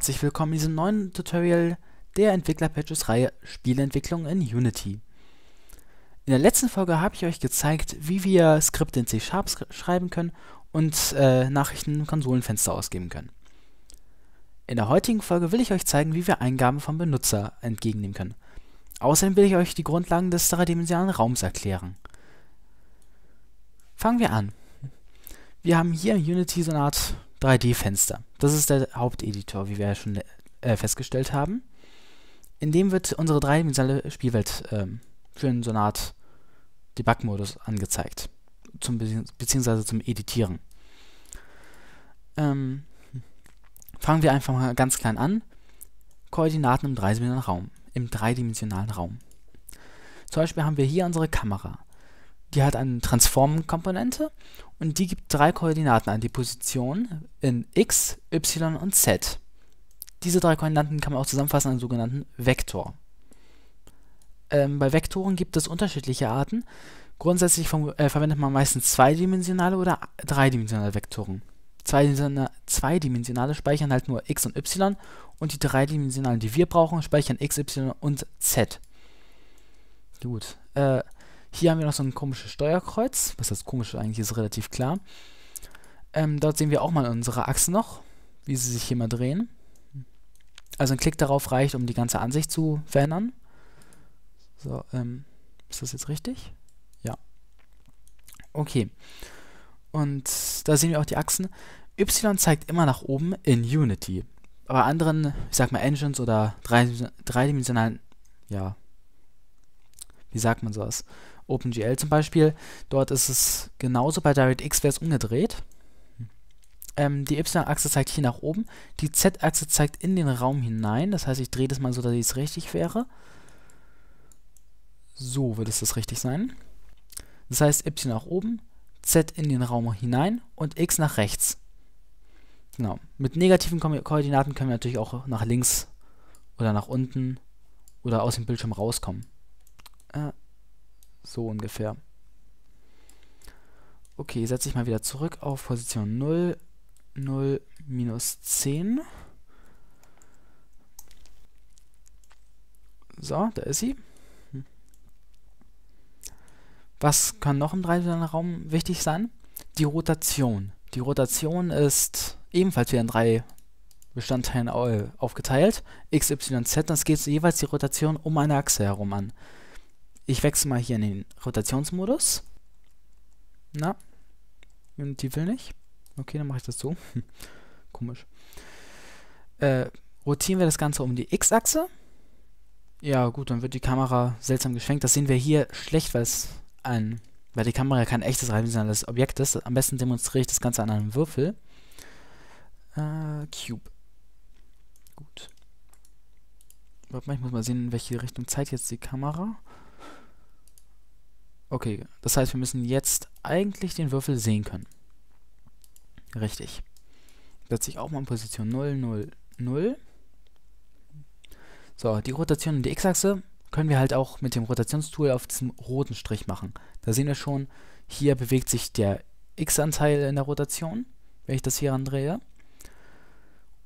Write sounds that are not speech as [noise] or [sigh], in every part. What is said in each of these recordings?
Herzlich willkommen in diesem neuen Tutorial der Entwickler-Pages-Reihe Spielentwicklung in Unity. In der letzten Folge habe ich euch gezeigt, wie wir Skripte in C# Sharp schreiben können und äh, Nachrichten im Konsolenfenster ausgeben können. In der heutigen Folge will ich euch zeigen, wie wir Eingaben vom Benutzer entgegennehmen können. Außerdem will ich euch die Grundlagen des dreidimensionalen Raums erklären. Fangen wir an. Wir haben hier in Unity so eine Art 3D-Fenster. Das ist der Haupteditor, wie wir ja schon äh, festgestellt haben. In dem wird unsere dreidimensionale Spielwelt ähm, für so eine Art Debug-Modus angezeigt, zum Be beziehungsweise zum Editieren. Ähm, fangen wir einfach mal ganz klein an. Koordinaten im dreidimensionalen Raum. Im dreidimensionalen Raum. Zum Beispiel haben wir hier unsere Kamera die hat eine Transform-Komponente und die gibt drei Koordinaten an die Position in x, y und z. Diese drei Koordinaten kann man auch zusammenfassen einen sogenannten Vektor. Ähm, bei Vektoren gibt es unterschiedliche Arten. Grundsätzlich vom, äh, verwendet man meistens zweidimensionale oder dreidimensionale Vektoren. Zweidimensionale, zweidimensionale speichern halt nur x und y und die dreidimensionalen, die wir brauchen, speichern x, y und z. Gut. Äh, hier haben wir noch so ein komisches Steuerkreuz. Was das komische eigentlich ist, relativ klar. Ähm, dort sehen wir auch mal unsere Achsen noch, wie sie sich hier mal drehen. Also ein Klick darauf reicht, um die ganze Ansicht zu verändern. So, ähm, ist das jetzt richtig? Ja. Okay. Und da sehen wir auch die Achsen. Y zeigt immer nach oben in Unity. Bei anderen, ich sag mal, Engines oder dreidimensionalen, ja, wie sagt man sowas? OpenGL zum Beispiel. Dort ist es genauso, bei DirectX wäre es umgedreht. Ähm, die Y-Achse zeigt hier nach oben, die Z-Achse zeigt in den Raum hinein, das heißt, ich drehe das mal so, dass es richtig wäre. So wird es das richtig sein. Das heißt, Y nach oben, Z in den Raum hinein und X nach rechts. Genau. Mit negativen Ko Koordinaten können wir natürlich auch nach links oder nach unten oder aus dem Bildschirm rauskommen. Äh, so ungefähr. Okay, setze ich mal wieder zurück auf Position 0, 0, minus 10. So, da ist sie. Hm. Was kann noch im Dreidimensionalen Raum wichtig sein? Die Rotation. Die Rotation ist ebenfalls wieder in drei Bestandteilen aufgeteilt. X, Y, Z. Das geht jeweils die Rotation um eine Achse herum an. Ich wechsle mal hier in den Rotationsmodus. Na, die will nicht. Okay, dann mache ich das so. [laughs] Komisch. Äh, rotieren wir das Ganze um die X-Achse. Ja, gut, dann wird die Kamera seltsam geschenkt. Das sehen wir hier schlecht, weil es ein, weil die Kamera kein echtes dreidimensionales Objekt ist. Am besten demonstriere ich das Ganze an einem Würfel. Äh, Cube. Gut. Warte mal, ich muss mal sehen, in welche Richtung zeigt jetzt die Kamera. Okay, das heißt, wir müssen jetzt eigentlich den Würfel sehen können. Richtig. Setze ich auch mal in Position 0, 0, 0. So, die Rotation und die X-Achse können wir halt auch mit dem Rotationstool auf diesem roten Strich machen. Da sehen wir schon, hier bewegt sich der X-Anteil in der Rotation, wenn ich das hier andrehe.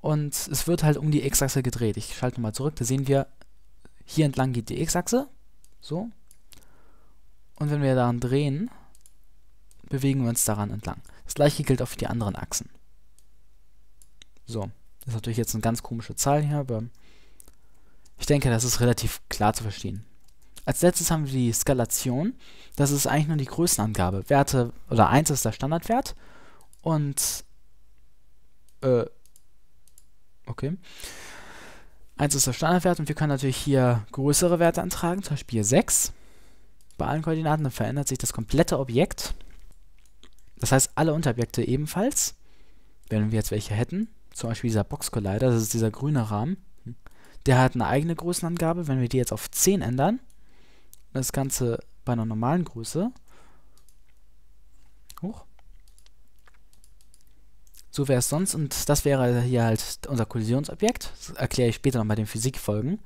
Und es wird halt um die X-Achse gedreht. Ich schalte mal zurück, da sehen wir, hier entlang geht die X-Achse. So, und wenn wir daran drehen, bewegen wir uns daran entlang. Das gleiche gilt auch für die anderen Achsen. So, das ist natürlich jetzt eine ganz komische Zahl hier, aber ich denke, das ist relativ klar zu verstehen. Als letztes haben wir die Skalation. Das ist eigentlich nur die Größenangabe. Werte oder 1 ist der Standardwert und äh, okay. 1 ist der Standardwert und wir können natürlich hier größere Werte antragen, zum Beispiel 6 bei allen Koordinaten, dann verändert sich das komplette Objekt. Das heißt, alle Unterobjekte ebenfalls, wenn wir jetzt welche hätten, zum Beispiel dieser Box Collider, das ist dieser grüne Rahmen, der hat eine eigene Größenangabe, wenn wir die jetzt auf 10 ändern, das Ganze bei einer normalen Größe, hoch, so wäre es sonst und das wäre hier halt unser Kollisionsobjekt, das erkläre ich später noch bei den Physikfolgen.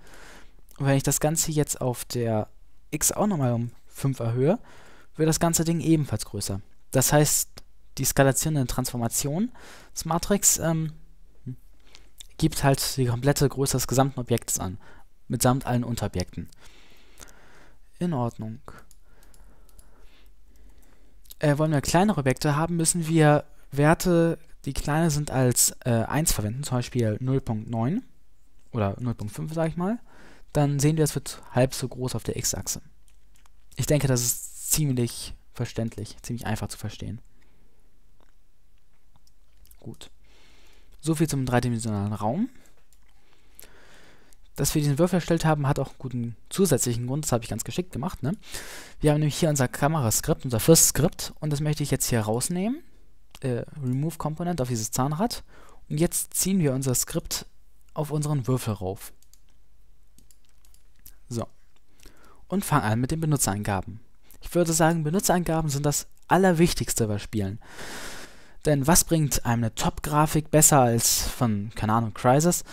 Und wenn ich das Ganze jetzt auf der x auch nochmal um 5 erhöhe, wird das ganze Ding ebenfalls größer. Das heißt, die skalierende Transformation des Matrix ähm, gibt halt die komplette Größe des gesamten Objekts an, mitsamt allen Unterobjekten. In Ordnung. Äh, wollen wir kleinere Objekte haben, müssen wir Werte, die kleiner sind als äh, 1 verwenden, zum Beispiel 0.9 oder 0.5 sage ich mal dann sehen wir, es wird halb so groß auf der x-Achse. Ich denke, das ist ziemlich verständlich, ziemlich einfach zu verstehen. Gut. So viel zum dreidimensionalen Raum. Dass wir diesen Würfel erstellt haben, hat auch einen guten zusätzlichen Grund. Das habe ich ganz geschickt gemacht. Ne? Wir haben nämlich hier unser Kameraskript, unser First Skript. Und das möchte ich jetzt hier rausnehmen. Äh, Remove Component auf dieses Zahnrad. Und jetzt ziehen wir unser Skript auf unseren Würfel rauf. So. Und fang an mit den Benutzereingaben. Ich würde sagen, Benutzereingaben sind das Allerwichtigste bei Spielen. Denn was bringt einem eine Top-Grafik besser als von, keine Ahnung, Crysis,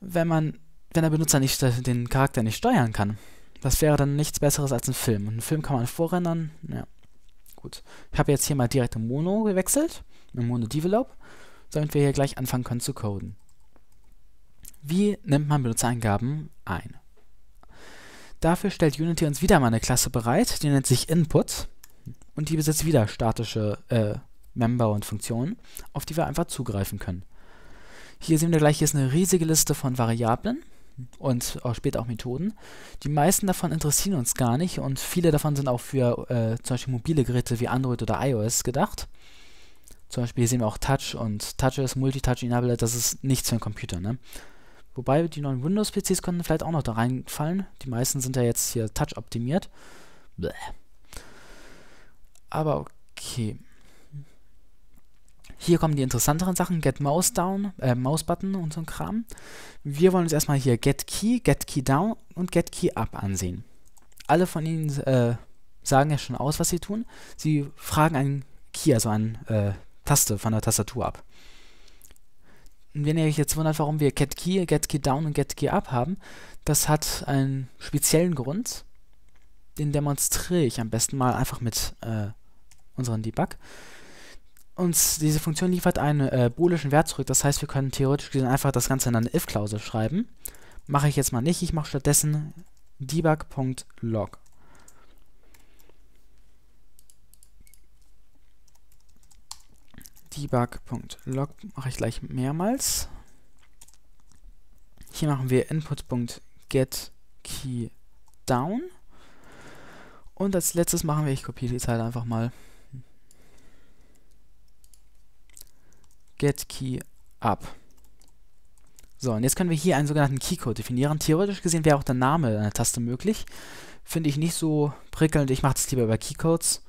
wenn man, wenn der Benutzer nicht äh, den Charakter nicht steuern kann? Das wäre dann nichts besseres als ein Film. Und einen Film kann man vorrendern, ja. Gut. Ich habe jetzt hier mal direkt in Mono gewechselt, in Mono Develop, damit wir hier gleich anfangen können zu coden. Wie nimmt man Benutzereingaben ein? Dafür stellt Unity uns wieder mal eine Klasse bereit, die nennt sich Input und die besitzt wieder statische äh, Member und Funktionen, auf die wir einfach zugreifen können. Hier sehen wir gleich, hier ist eine riesige Liste von Variablen und auch später auch Methoden. Die meisten davon interessieren uns gar nicht und viele davon sind auch für äh, zum Beispiel mobile Geräte wie Android oder iOS gedacht. Zum Beispiel hier sehen wir auch Touch und Touches, Multitouch-Enable, das ist nichts für einen Computer. Ne? Wobei die neuen Windows-PCs könnten vielleicht auch noch da reinfallen. Die meisten sind ja jetzt hier touch-optimiert. Aber okay. Hier kommen die interessanteren Sachen, Get Mouse Down, äh, Mouse Button und so ein Kram. Wir wollen uns erstmal hier Get Key, Get Key Down und Get Key Up ansehen. Alle von ihnen äh, sagen ja schon aus, was sie tun. Sie fragen einen Key, also eine äh, Taste von der Tastatur ab wenn ihr euch jetzt wundert, warum wir GetKey, GetKeyDown und GetKeyUp haben, das hat einen speziellen Grund. Den demonstriere ich am besten mal einfach mit äh, unserem Debug. Und diese Funktion liefert einen äh, boolischen Wert zurück, das heißt, wir können theoretisch gesehen einfach das Ganze in eine if-Klausel schreiben. Mache ich jetzt mal nicht, ich mache stattdessen debug.log. debug.log mache ich gleich mehrmals. Hier machen wir input.getKeyDown. Und als letztes machen wir, ich kopiere die Zeile einfach mal, getKeyUp. So, und jetzt können wir hier einen sogenannten Keycode definieren. Theoretisch gesehen wäre auch der Name einer Taste möglich. Finde ich nicht so prickelnd, ich mache das lieber über Keycodes.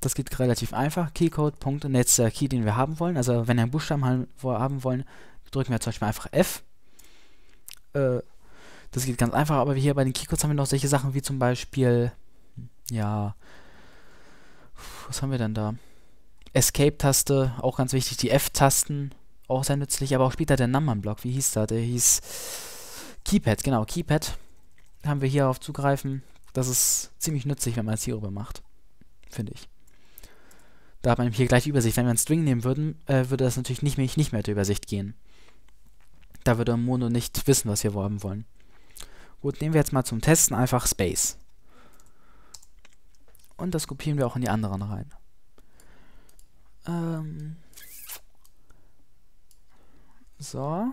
Das geht relativ einfach. Keycode, und jetzt der Key, den wir haben wollen. Also wenn wir einen Buchstaben haben wollen, drücken wir zum Beispiel einfach F. Äh, das geht ganz einfach, aber hier bei den Keycodes haben wir noch solche Sachen wie zum Beispiel, ja, was haben wir denn da? Escape-Taste, auch ganz wichtig, die F-Tasten, auch sehr nützlich, aber auch später der Nummern-Block, wie hieß da? Der hieß Keypad, genau, Keypad haben wir hier auf zugreifen. Das ist ziemlich nützlich, wenn man es rüber macht, finde ich. Da hat man hier gleich Übersicht. Wenn wir einen String nehmen würden, äh, würde das natürlich nicht mehr, nicht mehr zur Übersicht gehen. Da würde Mono nicht wissen, was wir haben wollen. Gut, nehmen wir jetzt mal zum Testen einfach Space. Und das kopieren wir auch in die anderen rein. Ähm so.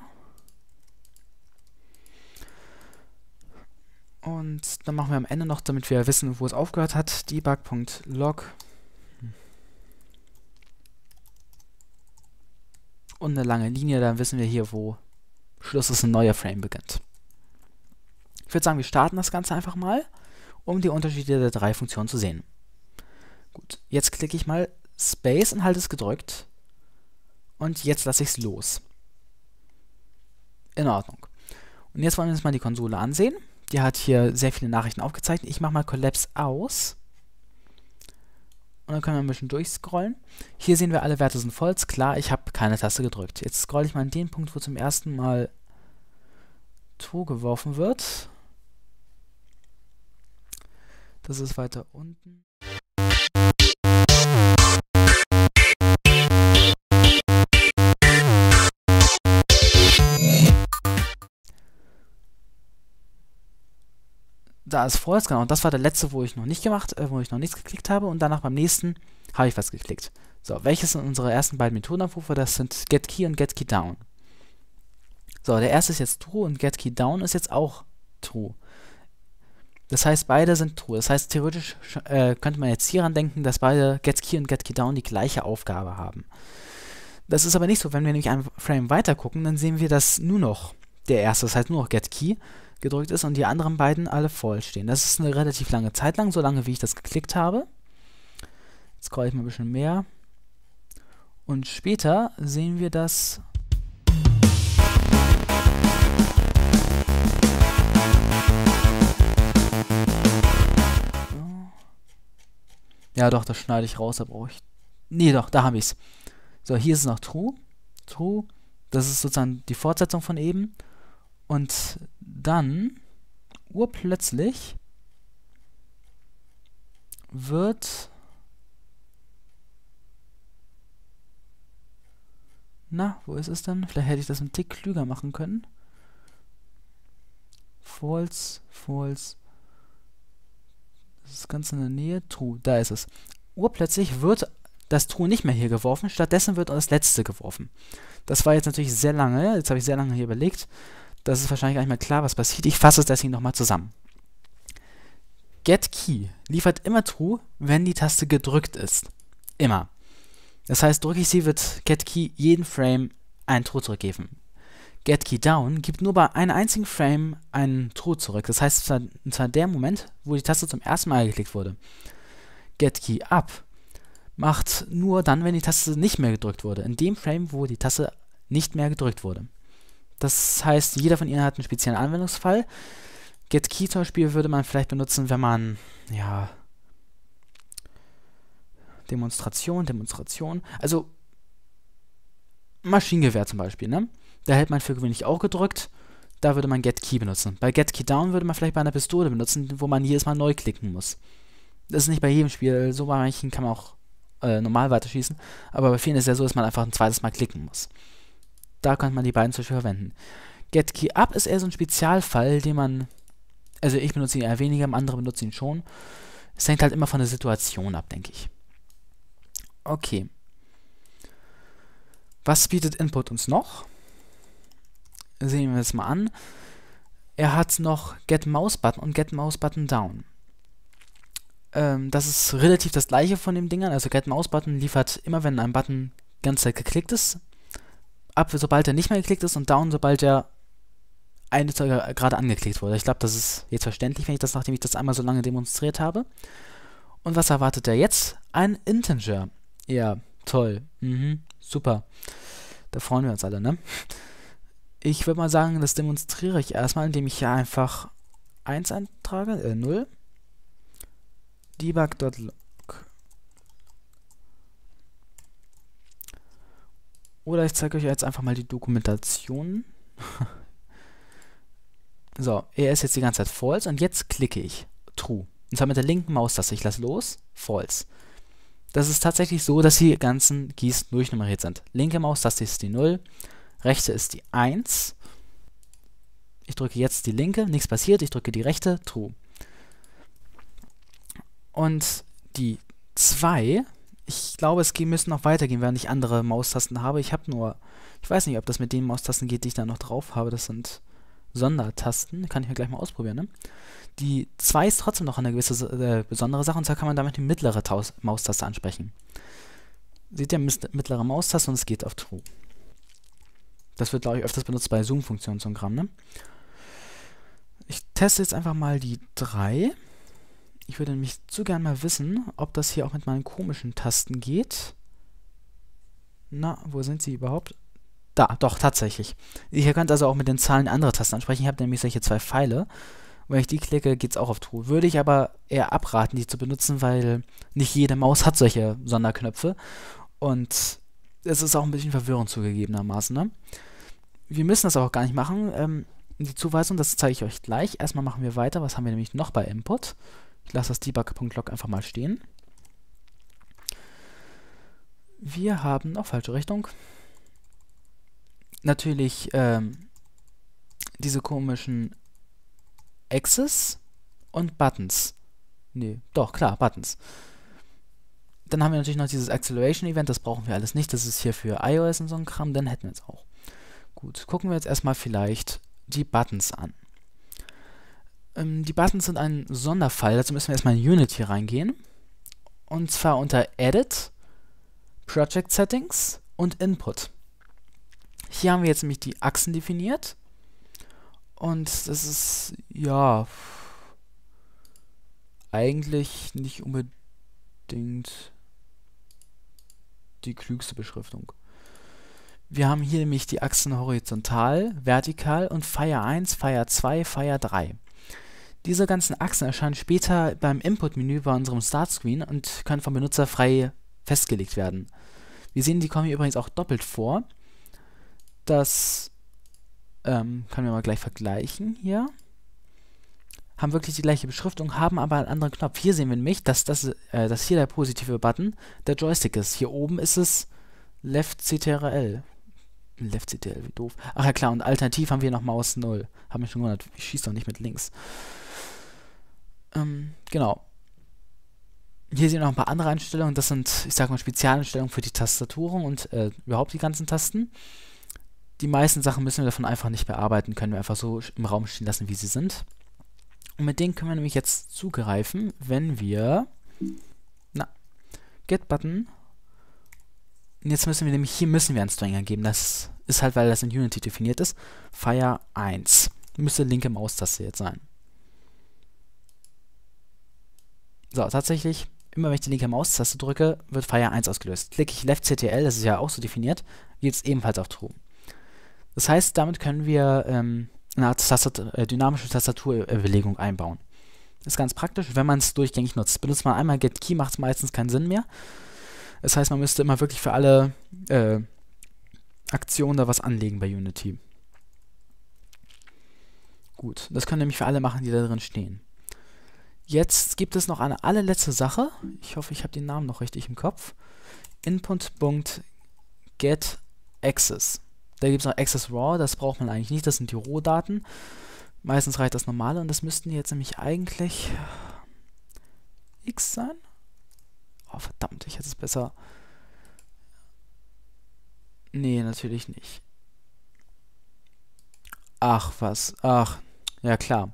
Und dann machen wir am Ende noch, damit wir wissen, wo es aufgehört hat, debug.log und eine lange Linie, dann wissen wir hier, wo Schluss ist, ein neuer Frame beginnt. Ich würde sagen, wir starten das Ganze einfach mal, um die Unterschiede der drei Funktionen zu sehen. Gut, jetzt klicke ich mal Space und halte es gedrückt und jetzt lasse ich es los. In Ordnung. Und jetzt wollen wir uns mal die Konsole ansehen. Die hat hier sehr viele Nachrichten aufgezeichnet. Ich mache mal Collapse aus und dann können wir ein bisschen durchscrollen. Hier sehen wir, alle Werte sind false. Klar, ich habe keine Taste gedrückt. Jetzt scrolle ich mal an den Punkt, wo zum ersten Mal To geworfen wird. Das ist weiter unten. da ist False, genau. Und das war der letzte, wo ich noch nicht gemacht, äh, wo ich noch nichts geklickt habe. Und danach beim nächsten habe ich was geklickt. So, welches sind unsere ersten beiden Methodenabrufe? Das sind getKey und getKeyDown. So, der erste ist jetzt true und getKeyDown ist jetzt auch true. Das heißt, beide sind true. Das heißt, theoretisch äh, könnte man jetzt hieran denken, dass beide getKey und getKeyDown die gleiche Aufgabe haben. Das ist aber nicht so. Wenn wir nämlich einen Frame weiter gucken, dann sehen wir, dass nur noch der erste, das heißt nur noch getKey, gedrückt ist und die anderen beiden alle voll stehen. Das ist eine relativ lange Zeit lang, so lange wie ich das geklickt habe. Jetzt scroll ich mal ein bisschen mehr. Und später sehen wir das Ja, doch, das schneide ich raus, da brauche ich. Nee, doch, da habe ich es. So, hier ist es noch true. True. Das ist sozusagen die Fortsetzung von eben. Und dann urplötzlich wird Na, wo ist es denn? Vielleicht hätte ich das einen Tick klüger machen können. False, false. Das ist ganz in der Nähe. True, da ist es. Urplötzlich wird das True nicht mehr hier geworfen, stattdessen wird das letzte geworfen. Das war jetzt natürlich sehr lange, jetzt habe ich sehr lange hier überlegt das ist wahrscheinlich gar nicht mehr klar, was passiert. Ich fasse es deswegen nochmal zusammen. GetKey liefert immer True, wenn die Taste gedrückt ist. Immer. Das heißt, drücke ich sie, wird GetKey jeden Frame ein True zurückgeben. GetKeyDown gibt nur bei einem einzigen Frame ein True zurück. Das heißt, zwar, zwar der Moment, wo die Taste zum ersten Mal geklickt wurde. GetKeyUp macht nur dann, wenn die Taste nicht mehr gedrückt wurde. In dem Frame, wo die Taste nicht mehr gedrückt wurde. Das heißt, jeder von ihnen hat einen speziellen Anwendungsfall. GetKey zum Beispiel würde man vielleicht benutzen, wenn man, ja, Demonstration, Demonstration, also Maschinengewehr zum Beispiel, ne? Da hält man für gewöhnlich auch gedrückt, da würde man GetKey benutzen. Bei GetKey Down würde man vielleicht bei einer Pistole benutzen, wo man jedes Mal neu klicken muss. Das ist nicht bei jedem Spiel, so bei manchen kann man auch äh, normal weiterschießen, aber bei vielen ist es ja so, dass man einfach ein zweites Mal klicken muss. Da könnte man die beiden zum Beispiel verwenden. GetKeyUp ist eher so ein Spezialfall, den man. Also ich benutze ihn eher weniger, andere benutzen ihn schon. Es hängt halt immer von der Situation ab, denke ich. Okay. Was bietet Input uns noch? Sehen wir das mal an. Er hat noch GetMouseButton und GetMouseButtonDown. Ähm, das ist relativ das gleiche von den Dingern. Also GetMouseButton liefert immer, wenn ein Button ganz Zeit geklickt ist, ab, sobald er nicht mehr geklickt ist und Down, sobald er eine Zeuge gerade angeklickt wurde. Ich glaube, das ist jetzt verständlich, wenn ich das, nachdem ich das einmal so lange demonstriert habe. Und was erwartet er jetzt? Ein Integer. Ja, toll. Mhm, super. Da freuen wir uns alle, ne? Ich würde mal sagen, das demonstriere ich erstmal, indem ich hier einfach 1 eintrage, äh, 0. Debug.log Oder ich zeige euch jetzt einfach mal die Dokumentation. [laughs] so, er ist jetzt die ganze Zeit false und jetzt klicke ich true. Und zwar mit der linken Maustaste. Ich lasse los, false. Das ist tatsächlich so, dass die ganzen Keys durchnummeriert sind. Linke Maustaste ist die 0, rechte ist die 1. Ich drücke jetzt die linke, nichts passiert, ich drücke die rechte, true. Und die 2 ich glaube, es müssen noch weitergehen, während ich andere Maustasten habe. Ich habe nur, ich weiß nicht, ob das mit den Maustasten geht, die ich da noch drauf habe. Das sind Sondertasten. Kann ich mir gleich mal ausprobieren, ne? Die 2 ist trotzdem noch eine gewisse äh, besondere Sache. Und zwar kann man damit die mittlere Taus Maustaste ansprechen. Seht ihr, mittlere Maustaste und es geht auf True. Das wird, glaube ich, öfters benutzt bei Zoom-Funktionen zum Gramm, ne? Ich teste jetzt einfach mal die 3. Ich würde nämlich zu gern mal wissen, ob das hier auch mit meinen komischen Tasten geht. Na, wo sind sie überhaupt? Da, doch, tatsächlich. Ihr könnt also auch mit den Zahlen andere Tasten ansprechen. Ich habe nämlich solche zwei Pfeile. wenn ich die klicke, geht es auch auf True. Würde ich aber eher abraten, die zu benutzen, weil nicht jede Maus hat solche Sonderknöpfe. Und es ist auch ein bisschen verwirrend zugegebenermaßen. Ne? Wir müssen das auch gar nicht machen. Ähm, die Zuweisung, das zeige ich euch gleich. Erstmal machen wir weiter. Was haben wir nämlich noch bei Input? Ich lasse das debug.log einfach mal stehen. Wir haben auch falsche Richtung. Natürlich ähm, diese komischen Axes und Buttons. Nee, doch, klar, Buttons. Dann haben wir natürlich noch dieses Acceleration Event, das brauchen wir alles nicht. Das ist hier für iOS und so ein Kram, dann hätten wir es auch. Gut, gucken wir jetzt erstmal vielleicht die Buttons an. Ähm, die Buttons sind ein Sonderfall. Dazu müssen wir erstmal in Unity reingehen. Und zwar unter Edit, Project Settings und Input. Hier haben wir jetzt nämlich die Achsen definiert. Und das ist, ja, eigentlich nicht unbedingt die klügste Beschriftung. Wir haben hier nämlich die Achsen horizontal, vertikal und Fire 1, Fire 2, Fire 3. Diese ganzen Achsen erscheinen später beim Input-Menü bei unserem Startscreen und können vom Benutzer frei festgelegt werden. Wir sehen die Kombi übrigens auch doppelt vor. Das ähm, können wir mal gleich vergleichen hier. Haben wirklich die gleiche Beschriftung, haben aber einen anderen Knopf. Hier sehen wir nämlich, dass, das, äh, dass hier der positive Button der Joystick ist. Hier oben ist es Left CTRL. Left CTRL, wie doof. Ach ja klar, und alternativ haben wir noch Maus 0. Haben mich schon gewundert, ich schieße doch nicht mit links. Ähm, genau. Hier sehen wir noch ein paar andere Einstellungen. Das sind, ich sag mal, Spezialeinstellungen für die Tastaturen und äh, überhaupt die ganzen Tasten. Die meisten Sachen müssen wir davon einfach nicht bearbeiten, können wir einfach so im Raum stehen lassen, wie sie sind. Und mit denen können wir nämlich jetzt zugreifen, wenn wir... Na, Get-Button. Jetzt müssen wir nämlich, hier müssen wir einen String angeben. Das ist halt, weil das in Unity definiert ist. Fire 1. Müsste linke Maustaste jetzt sein. So, tatsächlich, immer wenn ich die linke Maustaste drücke, wird Fire 1 ausgelöst. Klicke ich Left CTL, das ist ja auch so definiert, geht es ebenfalls auf True. Das heißt, damit können wir ähm, eine Tastatur, äh, dynamische Tastaturbelegung einbauen. Ist ganz praktisch, wenn man es durchgängig nutzt. Benutzt man einmal Get Key, macht es meistens keinen Sinn mehr. Das heißt, man müsste immer wirklich für alle äh, Aktionen da was anlegen bei Unity. Gut, das können nämlich für alle machen, die da drin stehen. Jetzt gibt es noch eine allerletzte Sache. Ich hoffe, ich habe den Namen noch richtig im Kopf. Input.getAccess. Da gibt es noch Access Raw, das braucht man eigentlich nicht, das sind die Rohdaten. Meistens reicht das normale und das müssten jetzt nämlich eigentlich X sein. Oh verdammt, ich hätte es besser. Nee, natürlich nicht. Ach was, ach, ja klar.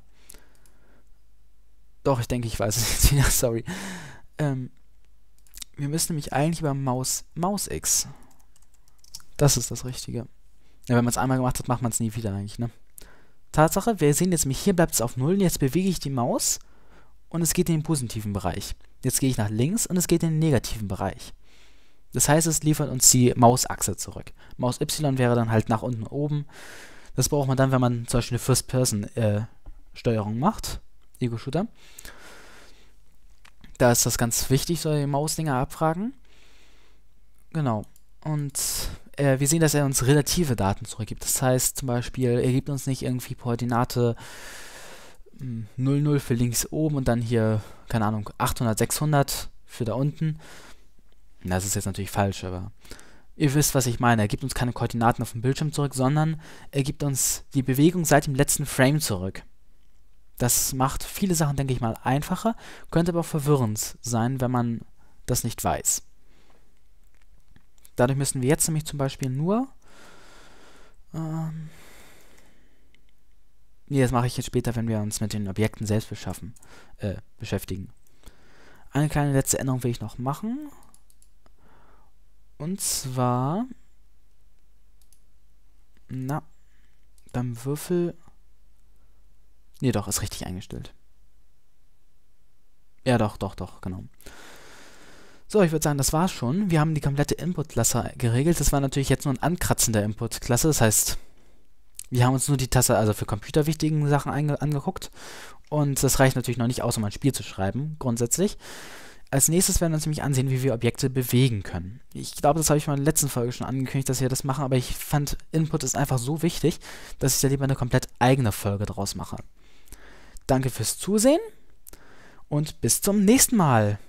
Doch, ich denke, ich weiß es jetzt [laughs] wieder, sorry. Ähm, wir müssen nämlich eigentlich über Maus, Maus X. Das ist das Richtige. Ja, wenn man es einmal gemacht hat, macht man es nie wieder eigentlich, ne? Tatsache, wir sehen jetzt mich, hier bleibt es auf 0, jetzt bewege ich die Maus und es geht in den positiven Bereich. Jetzt gehe ich nach links und es geht in den negativen Bereich. Das heißt, es liefert uns die Mausachse zurück. Maus Y wäre dann halt nach unten oben. Das braucht man dann, wenn man zum Beispiel eine First-Person-Steuerung äh, macht. Ego-Shooter. Da ist das ganz wichtig, solche Mausdinger abfragen. Genau. Und äh, wir sehen, dass er uns relative Daten zurückgibt. Das heißt zum Beispiel, er gibt uns nicht irgendwie Koordinate 00 hm, für links oben und dann hier, keine Ahnung, 800, 600 für da unten. Das ist jetzt natürlich falsch, aber ihr wisst, was ich meine. Er gibt uns keine Koordinaten auf dem Bildschirm zurück, sondern er gibt uns die Bewegung seit dem letzten Frame zurück. Das macht viele Sachen, denke ich mal, einfacher, könnte aber verwirrend sein, wenn man das nicht weiß. Dadurch müssen wir jetzt nämlich zum Beispiel nur... Ähm, nee, das mache ich jetzt später, wenn wir uns mit den Objekten selbst beschaffen, äh, beschäftigen. Eine kleine letzte Änderung will ich noch machen. Und zwar... Na, beim Würfel Nee, doch, ist richtig eingestellt. Ja, doch, doch, doch, genau. So, ich würde sagen, das war's schon. Wir haben die komplette Input-Klasse geregelt. Das war natürlich jetzt nur ein Ankratzen der Input-Klasse. Das heißt, wir haben uns nur die Tasse also für computerwichtigen Sachen angeguckt. Und das reicht natürlich noch nicht aus, um ein Spiel zu schreiben, grundsätzlich. Als nächstes werden wir uns nämlich ansehen, wie wir Objekte bewegen können. Ich glaube, das habe ich mal in der letzten Folge schon angekündigt, dass wir das machen, aber ich fand, Input ist einfach so wichtig, dass ich da lieber eine komplett eigene Folge draus mache. Danke fürs Zusehen und bis zum nächsten Mal.